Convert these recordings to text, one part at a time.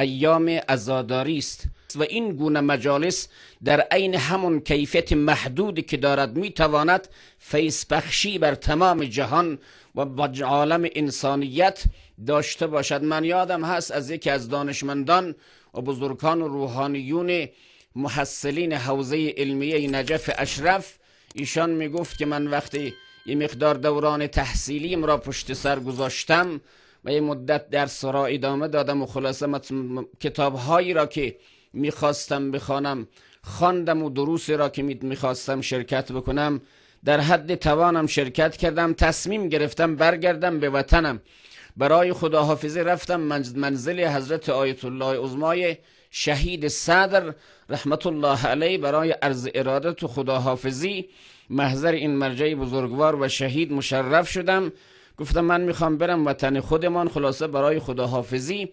ایام ازاداری است و این گونه مجالس در عین همون کیفیت محدودی که دارد میتواند فیس بخشی بر تمام جهان و با عالم انسانیت داشته باشد من یادم هست از یکی از دانشمندان و بزرگان و روحانیون محصلین حوزه علمیه نجف اشرف ایشان میگفت که من وقتی یه مقدار دوران تحصیلیم را پشت سر گذاشتم و یه مدت درس را ادامه دادم و خلاصه کتابهایی کتاب هایی را که میخواستم بخوانم خواندم و دروسی را که میخواستم شرکت بکنم در حد توانم شرکت کردم تصمیم گرفتم برگردم به وطنم برای خداحافظی رفتم منزل حضرت آیت الله عزمای شهید صدر رحمت الله علیه برای عرض ارادت و خداحافظی محضر این مرجع بزرگوار و شهید مشرف شدم گفتم من میخوام برم وطن خودمان خلاصه برای خداحافظی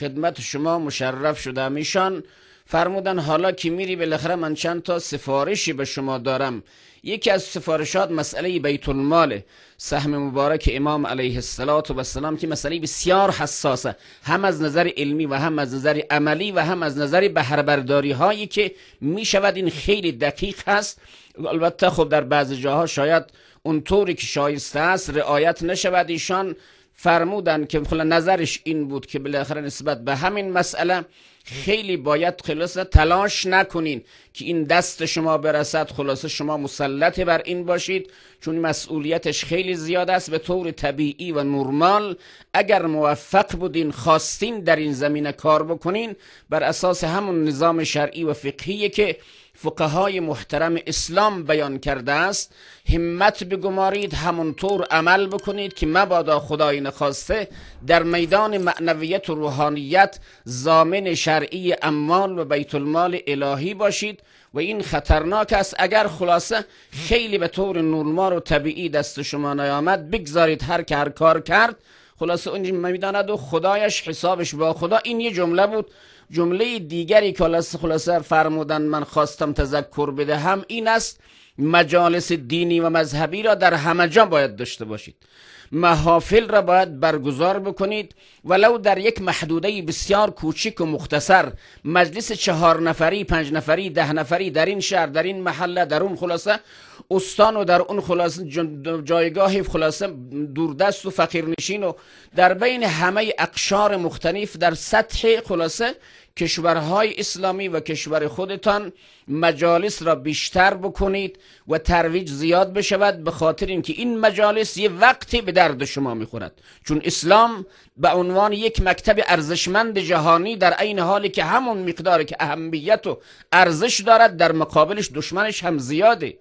خدمت شما مشرف شدم ایشان فرمودن حالا که میری بالاخره من چند تا سفارشی به شما دارم یکی از سفارشات مسئله بیت المال سهم مبارک امام علیه السلام و السلام که مسئله بسیار حساسه هم از نظر علمی و هم از نظر عملی و هم از نظر بهربرداری هایی که میشود این خیلی دقیق هست البته خب در بعض جاها شاید اون طوری که شایسته است رعایت نشود ایشان فرمودن که خلا نظرش این بود که بالاخره نسبت به همین مسئله خیلی باید خلاص تلاش نکنین که این دست شما برسد خلاصه شما مسلط بر این باشید چون مسئولیتش خیلی زیاد است به طور طبیعی و نرمال اگر موفق بودین خواستین در این زمینه کار بکنین بر اساس همون نظام شرعی و فقهی که فقهای محترم اسلام بیان کرده است همت بگمارید همونطور عمل بکنید که مبادا خدای نخواسته در میدان معنویت و روحانیت زامن شرعی اموال و بیت المال الهی باشید و این خطرناک است اگر خلاصه خیلی به طور نورمار و طبیعی دست شما نیامد بگذارید هر که هر کار کرد خلاصه اونجا میداند و خدایش حسابش با خدا این یه جمله بود جمله دیگری که خلاصه فرمودن من خواستم تذکر بدهم این است مجالس دینی و مذهبی را در همه جا باید داشته باشید محافل را باید برگزار بکنید ولو در یک محدوده بسیار کوچک و مختصر مجلس چهار نفری پنج نفری ده نفری در این شهر در این محله در اون خلاصه استان و در اون خلاصه جایگاه خلاصه دوردست و فقیرنشین و در بین همه اقشار مختلف در سطح خلاصه کشورهای اسلامی و کشور خودتان مجالس را بیشتر بکنید و ترویج زیاد بشود به خاطر اینکه این مجالس یه وقتی به درد شما میخورد چون اسلام به عنوان یک مکتب ارزشمند جهانی در عین حالی که همون مقداری که اهمیت و ارزش دارد در مقابلش دشمنش هم زیاده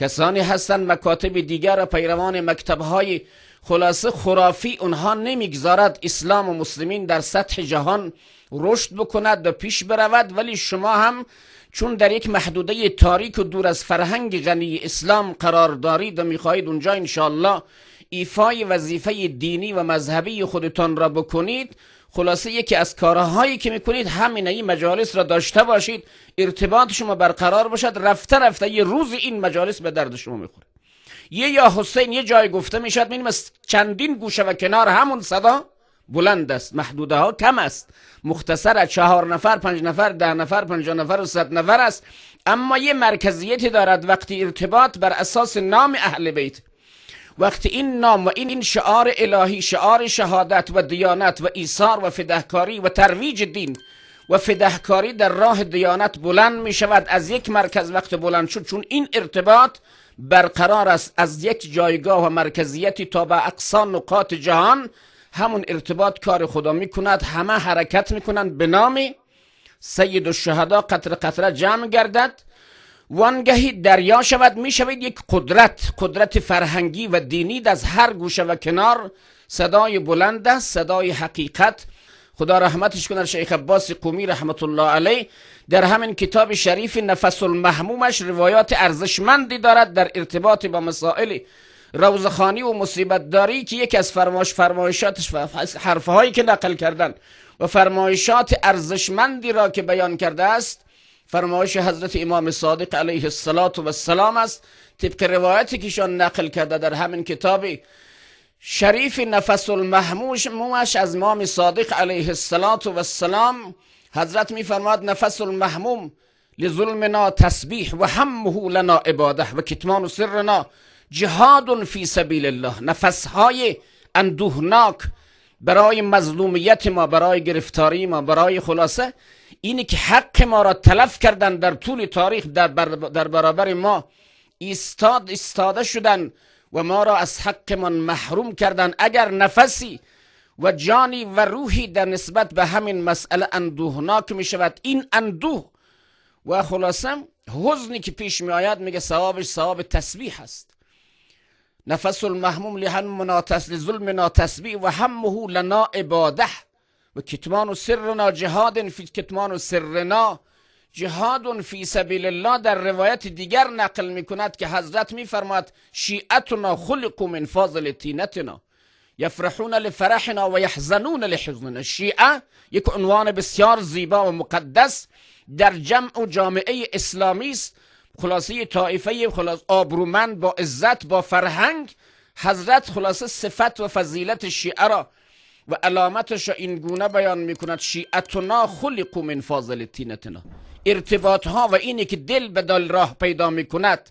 کسانی هستند مکاتب دیگر و پیروان مکتبهای خلاصه خرافی اونها نمیگذارد اسلام و مسلمین در سطح جهان رشد بکند و پیش برود ولی شما هم چون در یک محدوده تاریک و دور از فرهنگ غنی اسلام قرار دارید و میخواهید اونجا انشاءالله ایفای وظیفه دینی و مذهبی خودتان را بکنید خلاصه یکی از کارهایی که میکنید همین این مجالس را داشته باشید ارتباط شما برقرار باشد رفته رفته یه روز این مجالس به درد شما میخورد یه یا حسین یه جای گفته میشد میریم از چندین گوشه و کنار همون صدا بلند است محدوده ها کم است مختصر از چهار نفر پنج نفر ده نفر پنجاه نفر و صد نفر است اما یه مرکزیتی دارد وقتی ارتباط بر اساس نام اهل بیت وقتی این نام و این, این شعار الهی شعار شهادت و دیانت و ایثار و فدهکاری و ترویج دین و فدهکاری در راه دیانت بلند می شود از یک مرکز وقت بلند شد چون این ارتباط برقرار است از یک جایگاه و مرکزیتی تا به اقصا نقاط جهان همون ارتباط کار خدا کند همه حرکت میکنند به نام سید الشهدا قطر قطره جمع گردد وانگهی دریا شود شود یک قدرت قدرت فرهنگی و دینی از هر گوشه و کنار صدای بلند است صدای حقیقت خدا رحمتش کنه شیخ عباس قومی رحمت الله علیه در همین کتاب شریف نفس المحمومش روایات ارزشمندی دارد در ارتباط با مسائل روزخانی و مصیبت داری که یکی از فرمایش فرمایشاتش و حرفهایی که نقل کردن و فرمایشات ارزشمندی را که بیان کرده است فرمایش حضرت امام صادق علیه السلام است طبق روایتی که شان نقل کرده در همین کتابی شریف نفس المحموش موش از امام صادق علیه السلام حضرت میفرماد نفس المحموم لظلمنا تسبیح و همه لنا عباده و کتمان سرنا جهاد فی سبیل الله های اندوهناک برای مظلومیت ما برای گرفتاری ما برای خلاصه اینه که حق ما را تلف کردن در طول تاریخ در, در برابر ما ایستاد ایستاده شدن و ما را از حقمان محروم کردن اگر نفسی و جانی و روحی در نسبت به همین مسئله اندوهناک می شود این اندوه و خلاصم حزنی که پیش می آید میگه ثوابش ثواب تسبیح است نفس المحموم لهم مناتس ظلم ناتسبیح و همه لنا عباده و کتمان و سرنا جهاد فی کتمان و سرنا جهاد فی سبیل الله در روایت دیگر نقل می کند که حضرت می فرماد شیعتنا خلق من فاضل تینتنا یفرحون لفرحنا و یحزنون لحزننا شیعه یک عنوان بسیار زیبا و مقدس در جمع و جامعه اسلامی است خلاصه طایفه خلاص آبرومند با عزت با فرهنگ حضرت خلاصه صفت و فضیلت شیعه را و علامتش را این گونه بیان می کند شیعتنا خلقو من فاضل تینتنا ارتباط ها و اینه که دل به دل راه پیدا می کند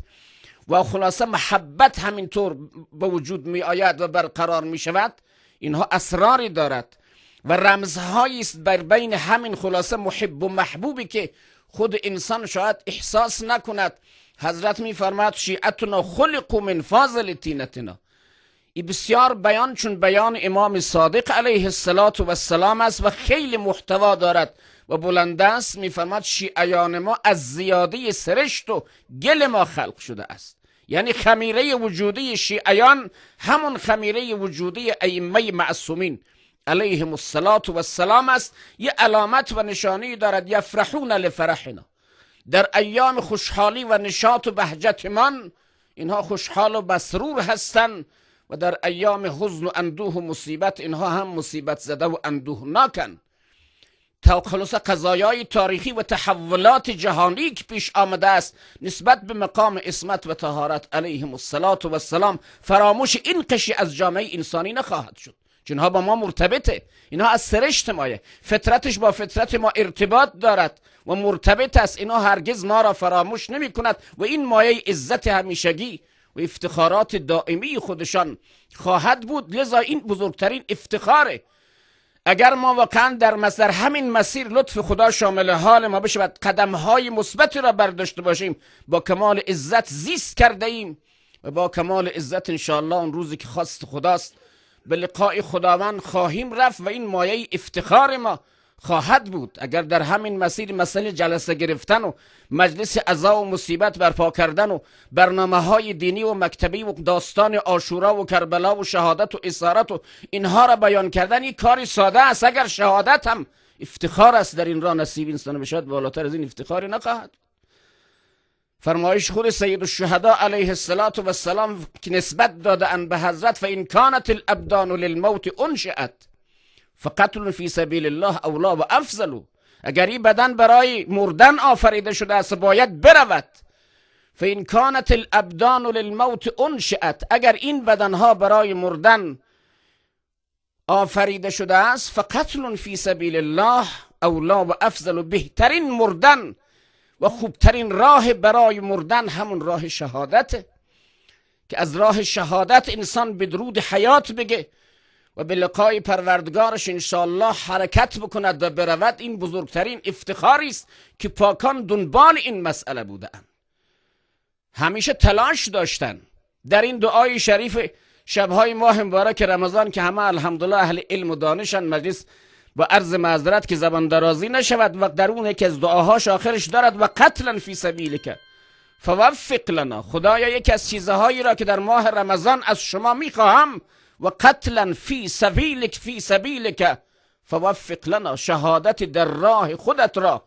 و خلاصه محبت همینطور به وجود می آید و برقرار می شود اینها اسراری دارد و رمزهایی است بر بین همین خلاصه محب و محبوبی که خود انسان شاید احساس نکند حضرت فرماید شیعتنا خلق من فاضل تینتنا ای بسیار بیان چون بیان امام صادق علیه السلام و السلام است و خیلی محتوا دارد و بلندست میفرماد شیعیان ما از زیاده سرشت و گل ما خلق شده است یعنی خمیره وجودی شیعیان همون خمیره وجودی ائمه معصومین علیهم مسلات و السلام است یه علامت و نشانی دارد یفرحون لفرحنا در ایام خوشحالی و نشاط و بهجت من اینها خوشحال و بسرور هستند و در ایام حزن و اندوه و مصیبت اینها هم مصیبت زده و اندوه ناکن تا خلص قضایای تاریخی و تحولات جهانی که پیش آمده است نسبت به مقام اسمت و تهارت علیهم مسلات و السلام فراموش این قشی از جامعه انسانی نخواهد شد ها با ما مرتبطه اینها از سرشت مایه فطرتش با فطرت ما ارتباط دارد و مرتبط است اینها هرگز ما را فراموش نمی کند و این مایه عزت همیشگی و افتخارات دائمی خودشان خواهد بود لذا این بزرگترین افتخاره اگر ما واقعا در مسیر همین مسیر لطف خدا شامل حال ما بشه و قدم های مثبتی را برداشته باشیم با کمال عزت زیست کرده ایم و با کمال عزت انشاءالله اون روزی که خواست خداست به لقای خداوند خواهیم رفت و این مایه افتخار ما خواهد بود اگر در همین مسیر مسئله جلسه گرفتن و مجلس عزا و مصیبت برپا کردن و برنامه های دینی و مکتبی و داستان آشورا و کربلا و شهادت و اسارت و اینها را بیان کردن یک کاری ساده است اگر شهادت هم افتخار است در این را نصیب انسان بشد بالاتر از این افتخاری نخواهد فرمایش خود سید الشهدا علیه السلام که نسبت دادن به حضرت این کانت الابدان للموت انشئت فقتل فی سبیل الله اولا و افضلو اگر این بدن برای مردن آفریده شده است باید برود فان کانت الابدان للموت انشئت اگر این بدنها برای مردن آفریده شده است فقتل فی سبیل الله اولا و افضل و بهترین مردن و خوبترین راه برای مردن همون راه شهادت که از راه شهادت انسان به درود حیات بگه و به لقای پروردگارش انشالله حرکت بکند و برود این بزرگترین افتخاری است که پاکان دنبال این مسئله بودند همیشه تلاش داشتن در این دعای شریف شبهای ماه مبارک رمضان که همه الحمدلله اهل علم و دانشن مجلس با عرض معذرت که زبان درازی نشود و در اون یکی از دعاهاش آخرش دارد و قتلا فی سبیل که فوفق لنا خدایا یکی از چیزهایی را که در ماه رمضان از شما میخواهم وقتلا فی سبیلک فی سبیلک فوفق لنا شهادت در راه خودت را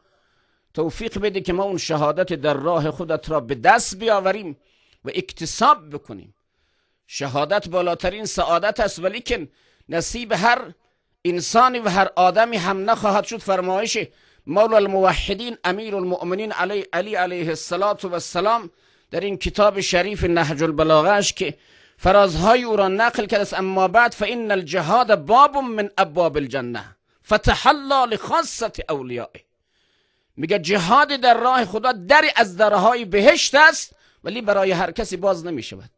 توفیق بده که ما اون شهادت در راه خودت را به دست بیاوریم و اکتساب بکنیم شهادت بالاترین سعادت است که نصیب هر انسانی و هر آدمی هم نخواهد شد فرمایش مولا الموحدین امیر المؤمنین علی علیه السلام در این کتاب شریف نهج البلاغش که فرازهای او را نقل کرده است اما بعد فان الجهاد باب من ابواب الجنه فتح الله لخاصه اولیائه میگه جهاد در راه خدا دری از درهای بهشت است ولی برای هر کسی باز نمی شود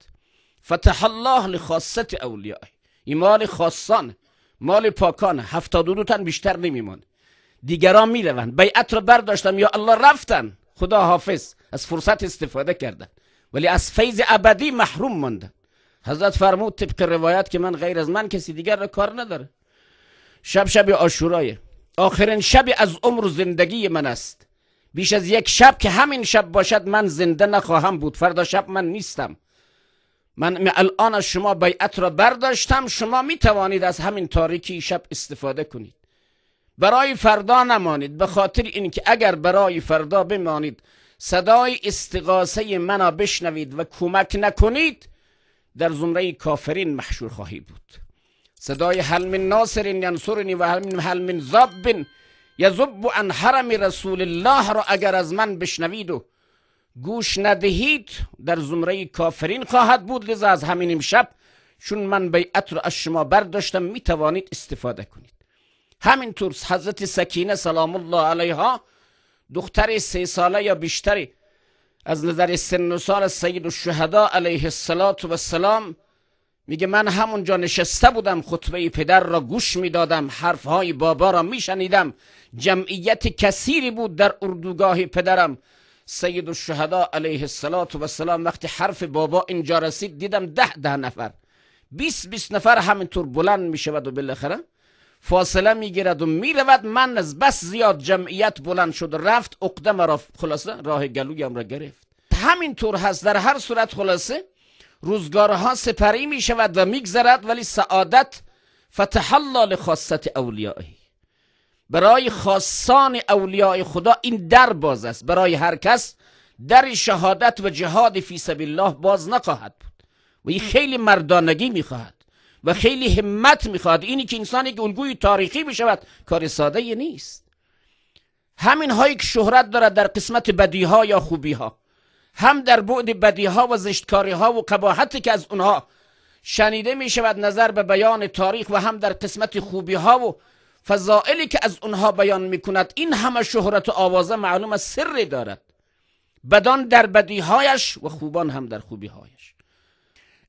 فتح الله لخاصت اولیائه این مال خاصان مال پاکان هفتاد دو تن بیشتر نمیمونه دیگران میروند بیعت را برداشتم یا الله رفتن خدا حافظ از فرصت استفاده کردن ولی از فیض ابدی محروم ماندن حضرت فرمود طبق روایت که من غیر از من کسی دیگر را کار نداره شب شب آشورایه آخرین شب از عمر زندگی من است بیش از یک شب که همین شب باشد من زنده نخواهم بود فردا شب من نیستم من الان از شما بیعت را برداشتم شما می توانید از همین تاریکی شب استفاده کنید برای فردا نمانید به خاطر اینکه اگر برای فردا بمانید صدای استقاسه منا بشنوید و کمک نکنید در زمره کافرین محشور خواهی بود صدای هل من ناصر ینصرنی و هل من یا یذب عن حرم رسول الله را اگر از من بشنوید و گوش ندهید در زمره کافرین خواهد بود لذا از همین امشب چون من بیعت را از شما برداشتم می توانید استفاده کنید همینطور حضرت سکینه سلام الله علیها دختر سه ساله یا بیشتری از نظر سن و سال سید الشهدا علیه السلام میگه من همونجا نشسته بودم خطبه پدر را گوش میدادم حرفهای بابا را میشنیدم جمعیت کثیری بود در اردوگاه پدرم سید الشهدا علیه السلام وقتی حرف بابا اینجا رسید دیدم ده ده نفر 20 20 نفر همینطور بلند میشود و بالاخره فاصله میگیرد و میرود من از بس زیاد جمعیت بلند شد رفت و مرا خلاصه راه گلویم را گرفت همین طور هست در هر صورت خلاصه روزگارها سپری می شود و میگذرد ولی سعادت فتح الله لخاصت اولیایی برای خاصان اولیاء خدا این در باز است برای هر کس در شهادت و جهاد فی سبیل الله باز نخواهد بود و این خیلی مردانگی میخواهد و خیلی همت میخواد اینی که انسان که الگوی تاریخی بشود کار ساده نیست همین هایی که شهرت دارد در قسمت بدی ها یا خوبی ها هم در بعد بدی ها و زشتکاری ها و قباحتی که از اونها شنیده می شود نظر به بیان تاریخ و هم در قسمت خوبی ها و فضائلی که از اونها بیان می کند این همه شهرت و آوازه معلوم سری دارد بدان در بدیهایش و خوبان هم در خوبیهایش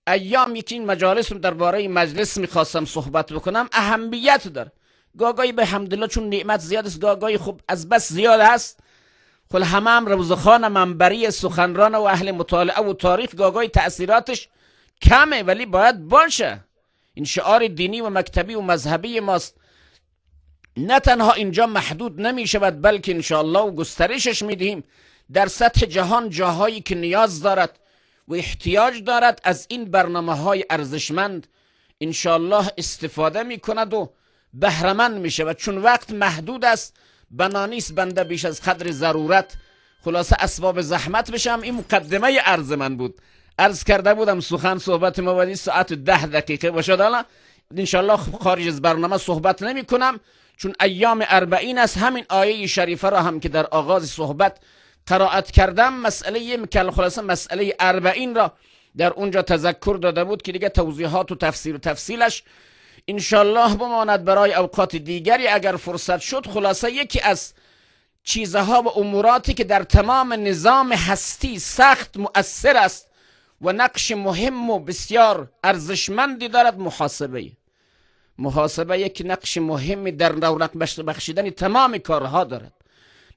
ایام که این مجالس رو درباره مجلس میخواستم صحبت بکنم اهمیت داره گاگای به حمدالله چون نعمت زیاد است گاگای خب از بس زیاد است خل خب همه هم روزخان منبری سخنران و اهل مطالعه و تاریخ گاگای تأثیراتش کمه ولی باید باشه این شعار دینی و مکتبی و مذهبی ماست نه تنها اینجا محدود نمی شود بلکه انشاءالله و گسترشش می در سطح جهان جاهایی که نیاز دارد و احتیاج دارد از این برنامه های ارزشمند انشالله استفاده می کند و بهرمند میشه و چون وقت محدود است بنا نیست بنده بیش از قدر ضرورت خلاصه اسباب زحمت بشم این مقدمه ارز من بود ارز کرده بودم سخن صحبت ما ساعت ده دقیقه باشد حالا انشالله خب خارج از برنامه صحبت نمی کنم چون ایام اربعین است همین آیه شریفه را هم که در آغاز صحبت قرائت کردم مسئله مکل خلاصه مسئله اربعین را در اونجا تذکر داده بود که دیگه توضیحات و تفسیر و تفصیلش انشالله بماند برای اوقات دیگری اگر فرصت شد خلاصه یکی از چیزها و اموراتی که در تمام نظام هستی سخت مؤثر است و نقش مهم و بسیار ارزشمندی دارد محاسبه محاسبه یک نقش مهمی در رونق بخشیدن تمام کارها دارد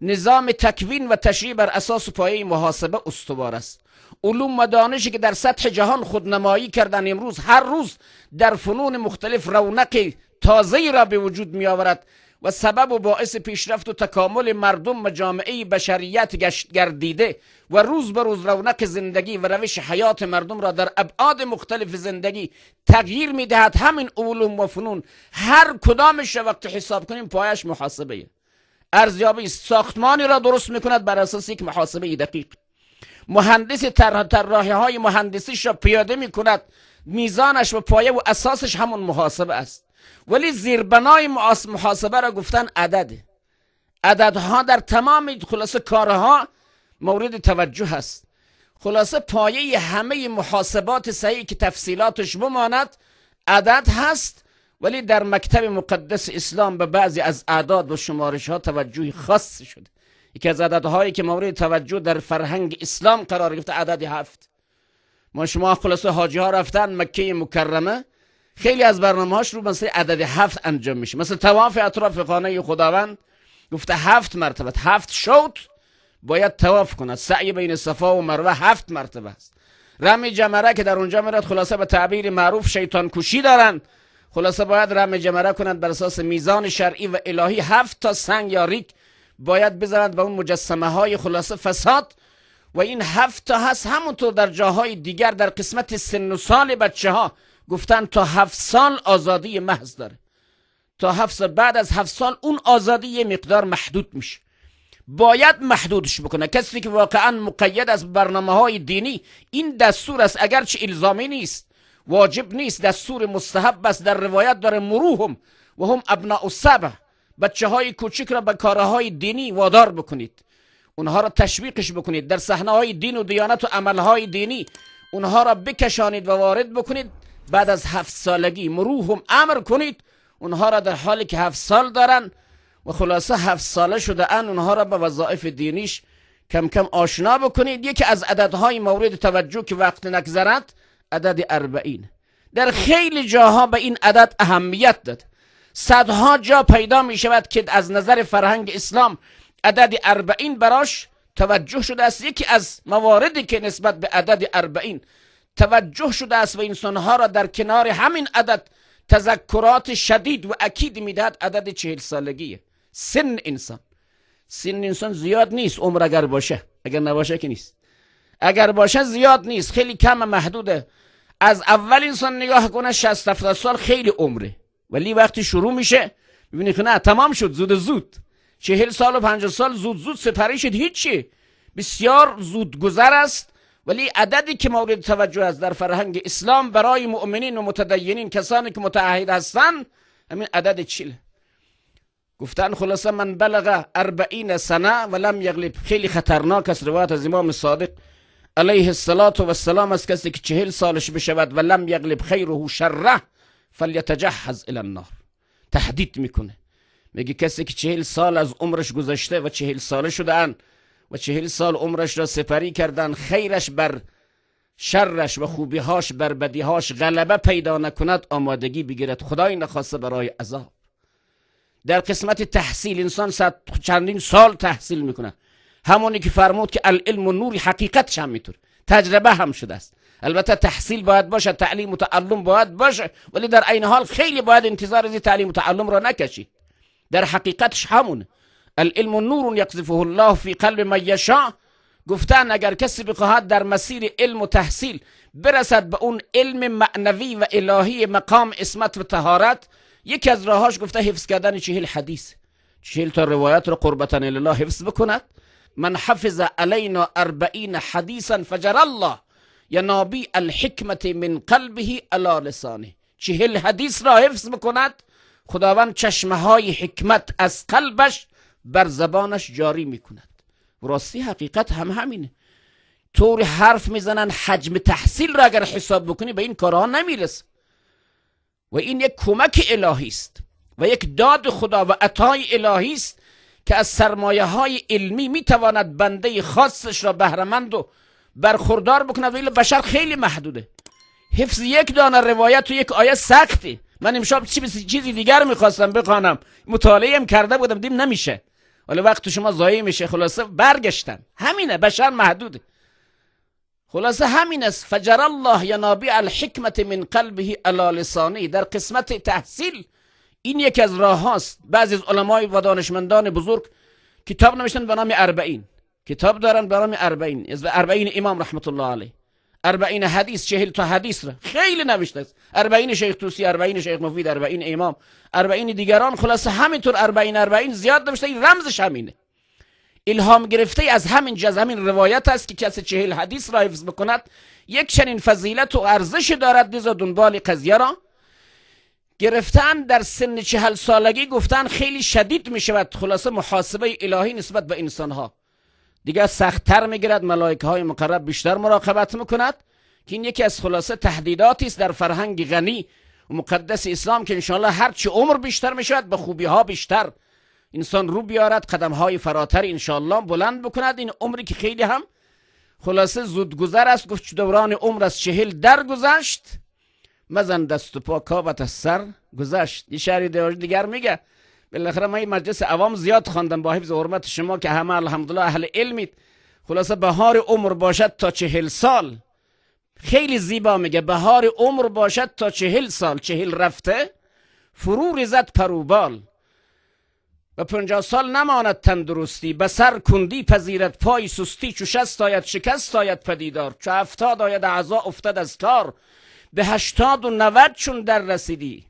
نظام تکوین و تشریع بر اساس و پایه محاسبه استوار است علوم و دانشی که در سطح جهان خودنمایی کردن امروز هر روز در فنون مختلف رونق تازه‌ای را به وجود می آورد و سبب و باعث پیشرفت و تکامل مردم و جامعه بشریت گشت گردیده و روز به روز رونق زندگی و روش حیات مردم را در ابعاد مختلف زندگی تغییر می دهد همین علوم و فنون هر کدامش را وقت حساب کنیم پایش محاسبه ارزیابی ساختمانی را درست میکند بر اساس یک محاسبه دقیق مهندس طراحی های مهندسیش را پیاده میکند میزانش و پایه و اساسش همون محاسبه است ولی زیربنای محاسبه را گفتن عدده عددها در تمام خلاصه کارها مورد توجه است خلاصه پایه همه محاسبات صحیح که تفصیلاتش بماند عدد هست ولی در مکتب مقدس اسلام به بعضی از اعداد و شمارش ها توجه خاص شده یکی از عددهایی که مورد توجه در فرهنگ اسلام قرار گرفته عدد هفت ما شما خلاصه حاجی ها رفتن مکه مکرمه خیلی از برنامه هاش رو مثل عدد هفت انجام میشه مثل تواف اطراف خانه خداوند گفته هفت مرتبه هفت شوت باید تواف کند سعی بین صفا و مروه هفت مرتبه است رمی جمره که در اونجا میرد خلاصه به تعبیر معروف شیطان کشی دارند خلاصه باید رم جمره کنند بر اساس میزان شرعی و الهی هفت تا سنگ یا ریک باید بزنند به اون مجسمه های خلاصه فساد و این هفت تا هست همونطور در جاهای دیگر در قسمت سن و سال بچه ها گفتن تا هفت سال آزادی محض داره تا هفت سال بعد از هفت سال اون آزادی یه مقدار محدود میشه باید محدودش بکنه کسی که واقعا مقید از برنامه های دینی این دستور است اگرچه الزامی نیست واجب نیست دستور مستحب بس در روایت داره مروهم و هم ابناء السبع بچه های کوچک را به کارهای دینی وادار بکنید اونها را تشویقش بکنید در صحنه های دین و دیانت و عملهای دینی اونها را بکشانید و وارد بکنید بعد از هفت سالگی مروهم امر کنید اونها را در حالی که هفت سال دارن و خلاصه هفت ساله شده ان اونها را به وظایف دینیش کم کم آشنا بکنید یکی از عددهای مورد توجه که وقت نگذرد عدد اربعین در خیلی جاها به این عدد اهمیت داد صدها جا پیدا می شود که از نظر فرهنگ اسلام عدد اربعین براش توجه شده است یکی از مواردی که نسبت به عدد اربعین توجه شده است و انسانها را در کنار همین عدد تذکرات شدید و اکید میدهد عدد چهل سالگیه سن انسان سن انسان زیاد نیست عمر اگر باشه اگر نباشه که نیست اگر باشه زیاد نیست خیلی کم محدوده از اول انسان نگاه کنه 60 70 سال خیلی عمره ولی وقتی شروع میشه میبینی که نه تمام شد زود زود چهل سال و پنجاه سال زود زود سپری شد هیچی بسیار زود گذر است ولی عددی که مورد توجه است در فرهنگ اسلام برای مؤمنین و متدینین کسانی که متعهد هستند همین عدد چیل گفتن خلاصه من بلغ اربعین سنه و لم یغلب خیلی خطرناک است روایت از امام صادق علیه السلام از کسی که چهل سالش بشود و لم یغلب خیره شره فلیتجهز الی النار تحدید میکنه میگه کسی که چهل سال از عمرش گذشته و چهل ساله شدن و چهل سال عمرش را سپری کردن خیرش بر شرش و خوبیهاش بر بدیهاش غلبه پیدا نکند آمادگی بگیرد خدای نخواسته برای عذاب در قسمت تحصیل انسان چندین سال تحصیل میکنه همونی که فرمود که العلم و نور حقیقتش هم میتونه تجربه هم شده است البته تحصیل باید باشه تعلیم و تعلم باید باشه ولی در عین حال خیلی باید انتظار از تعلیم و تعلم را نکشید در حقیقتش همونه العلم و نور یقذفه الله فی قلب من یشاء گفتن اگر کسی بخواهد در مسیر علم و تحصیل برسد به اون علم معنوی و الهی مقام اسمت و تهارت یکی از راهاش گفته حفظ کردن چهل حدیث چهل تا روایت رو قربتن الله حفظ بکند من حفظ علینا اربعین حدیثا فجر الله ینابی الحکمت من قلبه علی لسانه چهل حدیث را حفظ میکند خداوند چشمه های حکمت از قلبش بر زبانش جاری میکند راستی حقیقت هم همینه طور حرف میزنن حجم تحصیل را اگر حساب بکنی به این کارها نمیرسه و این یک کمک الهی است و یک داد خدا و عطای الهی است که از سرمایه های علمی میتواند بنده خاصش را بهرمند و برخوردار بکنه ولی بشر خیلی محدوده حفظ یک دانه روایت و یک آیه سختی من امشب چیزی دیگر میخواستم بخوانم مطالعه هم کرده بودم دیم نمیشه ولی وقت شما ضایع میشه خلاصه برگشتن همینه بشر محدوده خلاصه همین است فجر الله ینابی الحکمت من قلبه علی در قسمت تحصیل این یکی از راه هاست بعضی از علمای و دانشمندان بزرگ کتاب نوشتن به نام اربعین کتاب دارن به نام اربعین از اربعین امام رحمت الله علیه اربعین حدیث چهل تا حدیث را خیلی نوشته است اربعین شیخ توسی اربعین شیخ مفید اربعین امام اربعین دیگران خلاصه همینطور اربعین اربعین زیاد نوشته این رمزش همینه الهام گرفته از همین جز همین روایت است که کسی چهل حدیث را حفظ بکند یک چنین فضیلت و ارزش دارد لذا دنبال قضیه را گرفتن در سن چهل سالگی گفتن خیلی شدید می شود خلاصه محاسبه الهی نسبت به انسان ها دیگه سختتر می گیرد ملائکه های مقرب بیشتر مراقبت میکند که این یکی از خلاصه تهدیداتی است در فرهنگ غنی و مقدس اسلام که انشاءالله هرچی عمر بیشتر می شود به خوبی ها بیشتر انسان رو بیارد قدم های فراتر انشاءالله بلند بکند این عمری که خیلی هم خلاصه زودگذر است گفت دوران عمر از چهل درگذشت مزن دست و پا کابت از سر گذشت یه شعری دیگر میگه بالاخره من این مجلس عوام زیاد خواندم با حفظ حرمت شما که همه الحمدلله اهل علمید خلاصه بهار عمر باشد تا چهل سال خیلی زیبا میگه بهار عمر باشد تا چهل سال چهل رفته فرو ریزد پروبال و پنجاه سال نماند تندرستی به سر کندی پذیرت پای سستی چو شست آید شکست آید پدیدار چو هفتاد آید اعضا افتد از کار به هشتاد و نود چون در رسیدی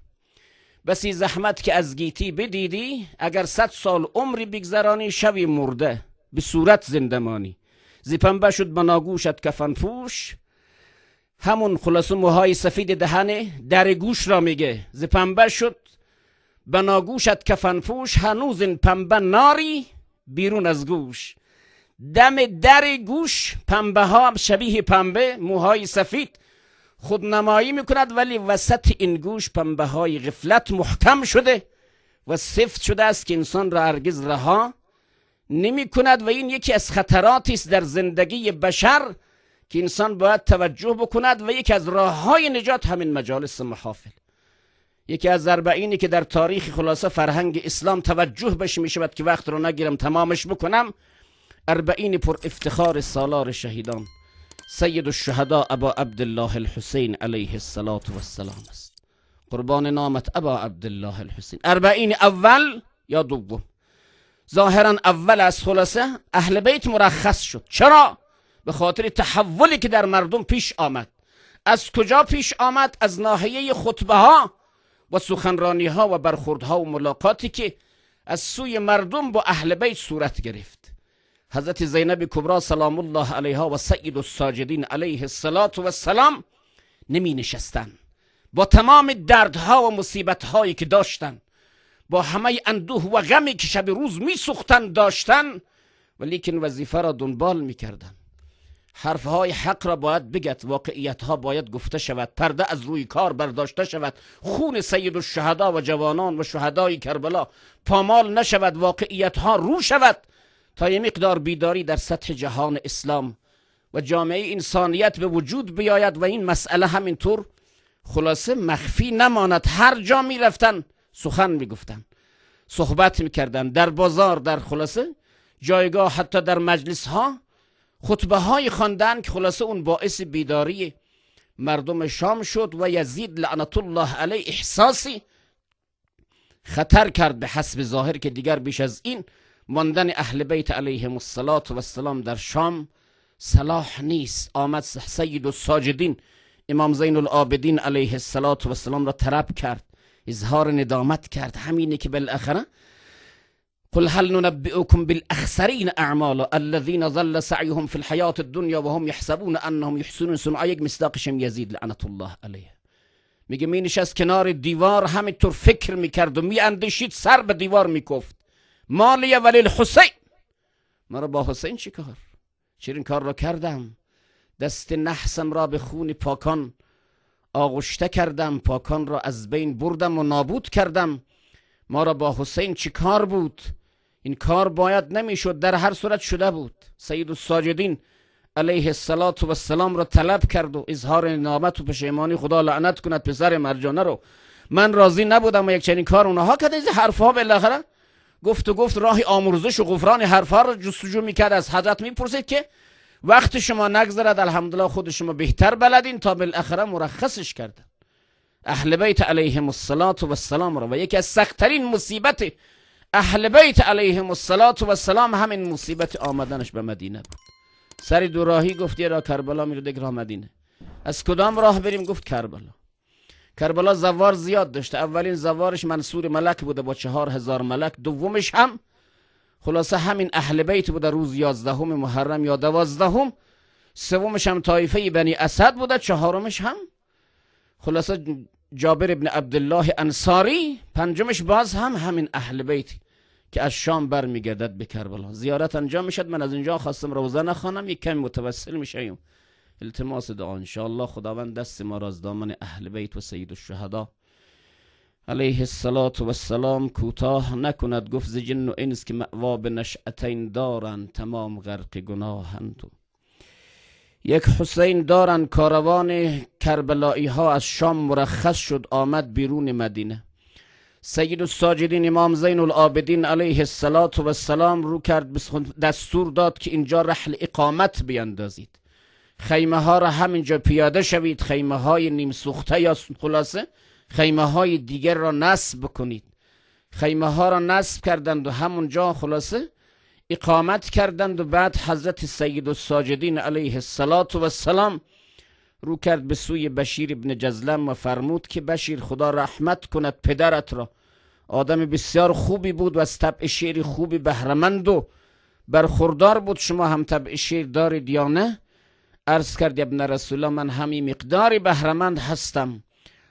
بسی زحمت که از گیتی بدیدی اگر صد سال عمری بگذرانی شوی مرده به صورت زنده مانی زیپنبه شد بناگوشت کفن پوش همون خلاصه موهای سفید دهنه در گوش را میگه زپنبه شد بناگوشت کفن پوش هنوز این پنبه ناری بیرون از گوش دم در گوش پنبه ها شبیه پنبه موهای سفید خود خودنمایی میکند ولی وسط این گوش پنبه های غفلت محکم شده و سفت شده است که انسان را هرگز رها نمی کند و این یکی از خطراتی است در زندگی بشر که انسان باید توجه بکند و یکی از راه های نجات همین مجالس محافل یکی از ضربعینی که در تاریخ خلاصه فرهنگ اسلام توجه بش می شود که وقت رو نگیرم تمامش بکنم اربعین پر افتخار سالار شهیدان سید الشهدا ابا عبدالله الحسین علیه السلام و السلام است قربان نامت ابا عبدالله الحسین اربعین اول یا دوم ظاهرا اول از خلاصه اهل بیت مرخص شد چرا؟ به خاطر تحولی که در مردم پیش آمد از کجا پیش آمد؟ از ناحیه خطبه ها و سخنرانی ها و برخوردها و ملاقاتی که از سوی مردم با اهل بیت صورت گرفت حضرت زینب کبرا سلام الله علیها و سید الساجدین علیه السلام نمی نشستن با تمام دردها و مصیبتهایی که داشتن با همه اندوه و غمی که شب روز می سختن داشتن ولیکن وظیفه را دنبال می کردن حرف های حق را باید بگد واقعیت ها باید گفته شود پرده از روی کار برداشته شود خون سید الشهدا و جوانان و شهدای کربلا پامال نشود واقعیت ها رو شود تا یه مقدار بیداری در سطح جهان اسلام و جامعه انسانیت به وجود بیاید و این مسئله همینطور خلاصه مخفی نماند هر جا میرفتن سخن میگفتن صحبت میکردن در بازار در خلاصه جایگاه حتی در مجلس ها خطبه های خواندن که خلاصه اون باعث بیداری مردم شام شد و یزید لعنت الله علیه احساسی خطر کرد به حسب ظاهر که دیگر بیش از این ماندن اهل بیت علیهم السلام و در شام صلاح نیست آمد سید الساجدین امام زین العابدین علیه السلام و را طرب کرد اظهار ندامت کرد همینه که بالاخره قل هل ننبئکم بالاخسرین اعمالا الذین ظل سعيهم في الحياه الدنيا وهم يحسبون انهم يحسنون صنعا یک مصداقشم یزید لعنت الله علیه میگه می نشست کنار دیوار همینطور فکر میکرد و میاندیشید سر به دیوار میکفت مالی ولی الحسین مرا با حسین چی کار چرا این کار را کردم دست نحسم را به خون پاکان آغشته کردم پاکان را از بین بردم و نابود کردم ما را با حسین چی کار بود این کار باید نمیشد در هر صورت شده بود سید الساجدین علیه السلام و السلام را طلب کرد و اظهار نامت و پشیمانی خدا لعنت کند پسر مرجانه رو من راضی نبودم و یک چنین کار اونها کرده این حرفها بالاخره گفت و گفت راه آمرزش و غفران حرفا را جستجو میکرد از حضرت میپرسید که وقت شما نگذرد الحمدلله خود شما بهتر بلدین تا بالاخره مرخصش کردن اهل بیت علیهم الصلات و السلام را و یکی از سختترین مصیبت اهل بیت علیهم الصلاه و السلام همین مصیبت آمدنش به مدینه بود سر راهی گفت یه را کربلا میرود یک راه مدینه از کدام راه بریم گفت کربلا کربلا زوار زیاد داشته اولین زوارش منصور ملک بوده با چهار هزار ملک دومش هم خلاصه همین اهل بیت بوده روز یازدهم محرم یا دوازدهم سومش هم طایفه بنی اسد بوده چهارمش هم خلاصه جابر ابن عبدالله انصاری پنجمش باز هم همین اهل بیت که از شام برمیگردد به کربلا زیارت انجام میشد من از اینجا خواستم روزه نخوانم یک کمی متوسل میشیم التماس دعا الله خداوند دست ما را از دامن اهل بیت و سید الشهدا علیه السلام و السلام کوتاه نکند گفت ز جن و انس که معوا به نشعتین دارند تمام غرق گناهند یک حسین دارن کاروان کربلایی ها از شام مرخص شد آمد بیرون مدینه سید الساجدین امام زین العابدین علیه السلام و السلام رو کرد دستور داد که اینجا رحل اقامت بیندازید خیمه ها را همینجا پیاده شوید خیمه های نیم سوخته یا خلاصه خیمه های دیگر را نصب کنید خیمه ها را نصب کردند و همونجا خلاصه اقامت کردند و بعد حضرت سید الساجدین علیه السلام رو کرد به سوی بشیر ابن جزلم و فرمود که بشیر خدا رحمت کند پدرت را آدم بسیار خوبی بود و از طبع شعری خوبی بهرمند و برخوردار بود شما هم طبع شعر دارید یا نه عرض کرد ابن رسول الله من همی مقداری بهرمند هستم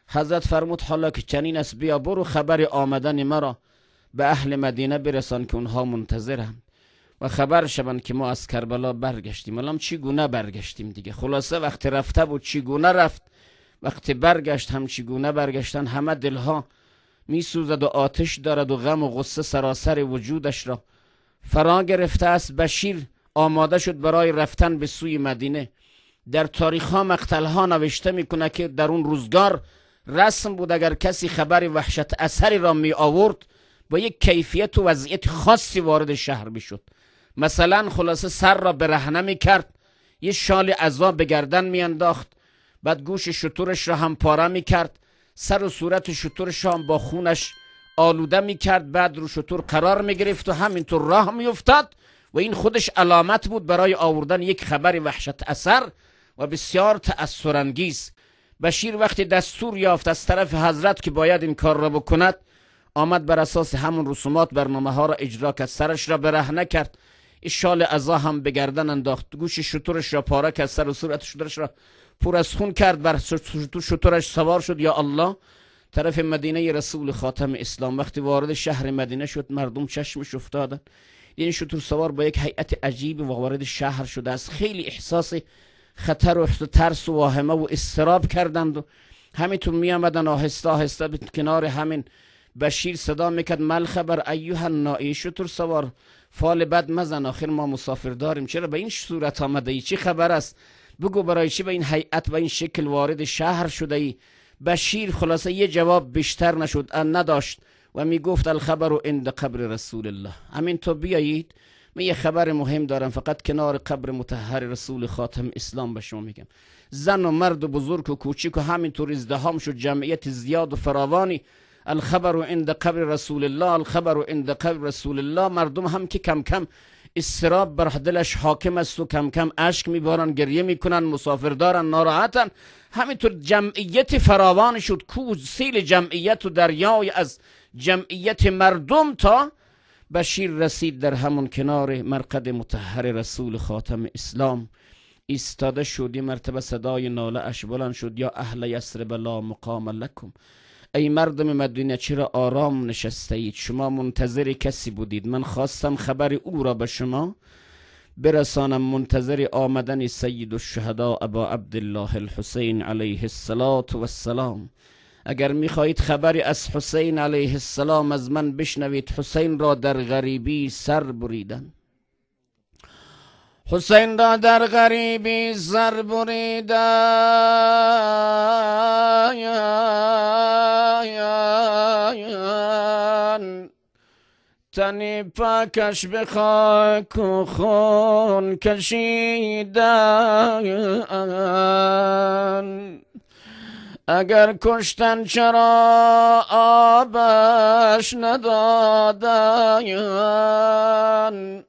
حضرت فرمود حالا که چنین است بیا برو خبر آمدن مرا به اهل مدینه برسان که اونها منتظرم و خبر شوند که ما از کربلا برگشتیم الان چی گونه برگشتیم دیگه خلاصه وقتی رفته بود چی گونه رفت وقتی برگشت هم چی گونه برگشتن همه دلها می سوزد و آتش دارد و غم و غصه سراسر وجودش را فرا گرفته است بشیر آماده شد برای رفتن به سوی مدینه در تاریخ ها مقتل ها نوشته میکنه که در اون روزگار رسم بود اگر کسی خبر وحشت اثری را می آورد با یک کیفیت و وضعیت خاصی وارد شهر شد. مثلا خلاصه سر را برهنه می کرد یه شال عذاب به گردن می انداخت بعد گوش شطورش را هم پاره می کرد سر و صورت شطورش هم با خونش آلوده می کرد بعد رو شطور قرار می گرفت و همینطور راه می افتاد و این خودش علامت بود برای آوردن یک خبر وحشت اثر و بسیار تأثرانگیز بشیر وقتی دستور یافت از طرف حضرت که باید این کار را بکند آمد بر اساس همون رسومات برنامه ها را اجرا کرد سرش را برهنه کرد شال ازا هم به گردن انداخت گوش شطورش را پاره کرد سر و صورت شطورش را پر از خون کرد بر شطورش سوار شد یا الله طرف مدینه رسول خاتم اسلام وقتی وارد شهر مدینه شد مردم چشمش افتادن این شطور سوار با یک هیئت عجیب وارد شهر شده است خیلی احساسی خطر و ترس و واهمه و استراب کردند و همینطور می آمدن آهسته آهسته کنار همین بشیر صدا میکرد مل خبر ایوه نائی شطور سوار فال بد مزن آخر ما مسافر داریم چرا به این صورت آمده ای چی خبر است بگو برای چی به این هیئت و این شکل وارد شهر شده ای بشیر خلاصه یه جواب بیشتر نشد نداشت و میگفت گفت الخبر و اند قبر رسول الله همین تو بیایید من یه خبر مهم دارم فقط کنار قبر متحر رسول خاتم اسلام به شما میگم زن و مرد و بزرگ و کوچیک و همینطور ازدهام شد جمعیت زیاد و فراوانی الخبر عند قبر رسول الله الخبر عند قبر رسول الله مردم هم که کم کم استراب بر دلش حاکم است و کم کم اشک میبارن گریه میکنن مسافر دارن ناراحتن همینطور جمعیت فراوان شد کوز سیل جمعیت و دریای از جمعیت مردم تا بشیر رسید در همون کنار مرقد متحر رسول خاتم اسلام ایستاده شدی یه مرتبه صدای ناله اش بلند شد یا اهل یسر بلا مقام لکم ای مردم مدینه چرا آرام نشسته اید شما منتظر کسی بودید من خواستم خبر او را به شما برسانم منتظر آمدن سید الشهدا ابا عبدالله الحسین علیه و السلام اگر میخواهید خبری از حسین علیه السلام از من بشنوید حسین را در غریبی سر بریدن حسین را در غریبی سر بریدن تنی پاکش به خاک و خون کشیدن اگر کشتن چرا آبش ندادن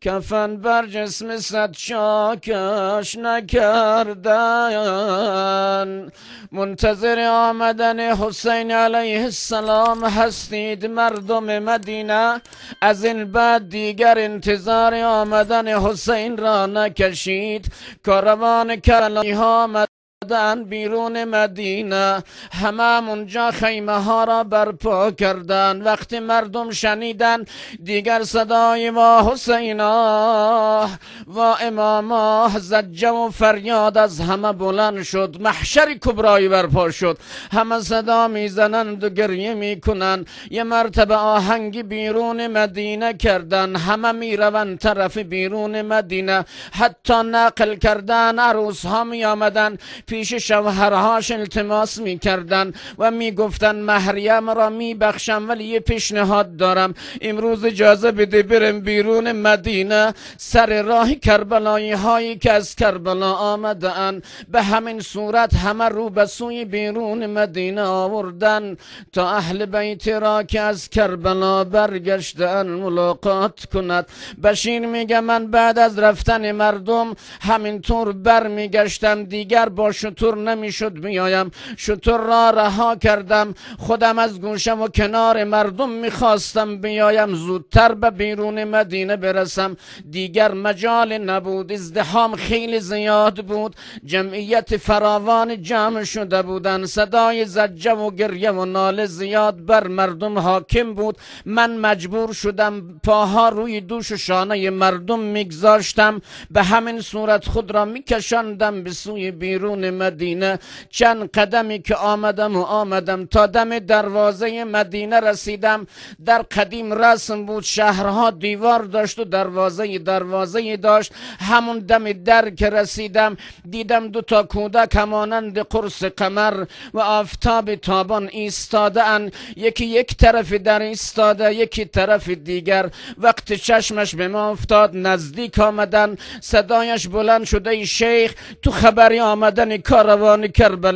کفن بر جسم صد شاکش نکردن منتظر آمدن حسین علیه السلام هستید مردم مدینه از این بعد دیگر انتظار آمدن حسین را نکشید کاروان کرلی ها بیرون مدینه همه اونجا خیمه ها را برپا کردن وقتی مردم شنیدن دیگر صدای وا حسینا و اماما زجه و فریاد از همه بلند شد محشر کبرای برپا شد همه صدا میزنند و گریه میکنند یه مرتبه آهنگی بیرون مدینه کردن همه میروند طرف بیرون مدینه حتی نقل کردن عروس ها می آمدن پیش شوهرهاش التماس می کردن و می گفتن مهریم را می ولی یه پیشنهاد دارم امروز اجازه بده برم بیرون مدینه سر راه کربلایی هایی که از کربلا آمدن به همین صورت همه رو به سوی بیرون مدینه آوردن تا اهل بیت را که از کربلا برگشتن ملاقات کند بشین میگه من بعد از رفتن مردم همینطور برمیگشتم دیگر با شطور نمیشد میایم شطور را رها کردم خودم از گوشم و کنار مردم میخواستم بیایم زودتر به بیرون مدینه برسم دیگر مجال نبود ازدهام خیلی زیاد بود جمعیت فراوان جمع شده بودن صدای زجه و گریه و ناله زیاد بر مردم حاکم بود من مجبور شدم پاها روی دوش و شانه مردم میگذاشتم به همین صورت خود را کشندم به سوی بیرون مدینه چند قدمی که آمدم و آمدم تا دم دروازه مدینه رسیدم در قدیم رسم بود شهرها دیوار داشت و دروازه دروازه داشت همون دم در که رسیدم دیدم دو تا کودک همانند قرص قمر و آفتاب تابان ایستاده یکی یک طرف در ایستاده یکی طرف دیگر وقت چشمش به ما افتاد نزدیک آمدن صدایش بلند شده شیخ تو خبری آمدن کاروان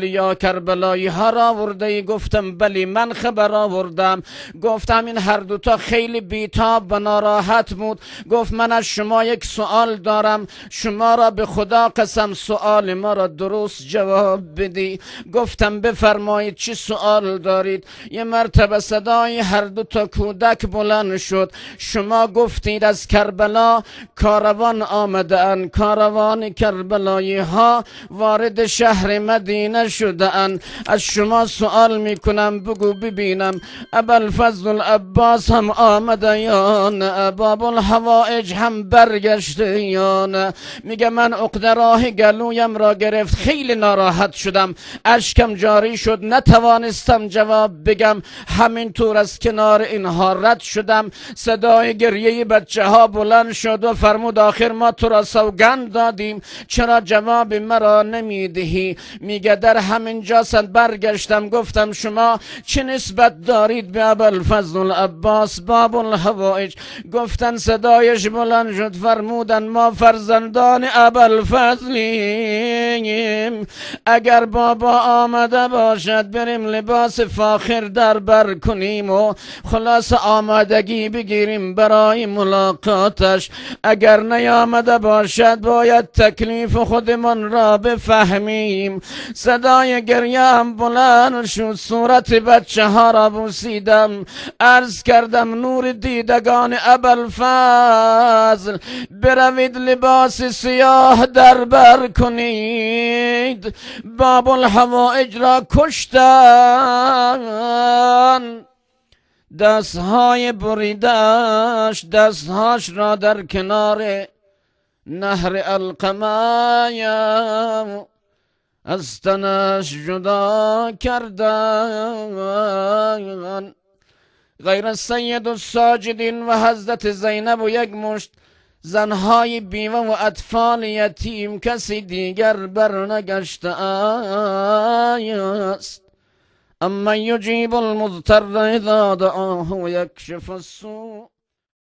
یا کربلایی ها را آورده ای گفتم بلی من خبر آوردم گفتم این هر دوتا خیلی بیتاب و ناراحت بود گفت من از شما یک سوال دارم شما را به خدا قسم سوال ما را درست جواب بدی گفتم بفرمایید چی سوال دارید یه مرتبه صدای هر دوتا کودک بلند شد شما گفتید از کربلا کاروان آمده کاروان کربلایی ها وارد شهر مدینه شده از شما سوال میکنم بگو ببینم فضل عباس هم آمده یا نه الحوائج هم برگشته یا نه میگه من اقدراه گلویم را گرفت خیلی ناراحت شدم اشکم جاری شد نتوانستم جواب بگم همینطور از کنار اینها رد شدم صدای گریه بچه ها بلند شد و فرمود آخر ما تو را سوگند دادیم چرا جواب مرا نمیدهی میگه در همین جاست برگشتم گفتم شما چه نسبت دارید به فضل العباس باب الهوائج گفتن صدایش بلند شد فرمودن ما فرزندان فضلیم اگر بابا آمده باشد بریم لباس فاخر در بر کنیم و خلاص آمدگی بگیریم برای ملاقاتش اگر نیامده باشد باید تکلیف خودمان را بفهمیم صدای گریه هم بلند شد صورت بچه ها را بوسیدم عرض کردم نور دیدگان فضل بروید لباس سیاه دربر کنید باب الحوائج را کشتن دستهای بریدش دستهاش را در کنار نهر القمایم از تنش جدا کردن غیر السید سید و ساجدین و حضرت زینب و یک مشت زنهای بیوه و اطفال یتیم کسی دیگر برنگشته است اما یجیب المضطر اذا دعاه و یکشف السوء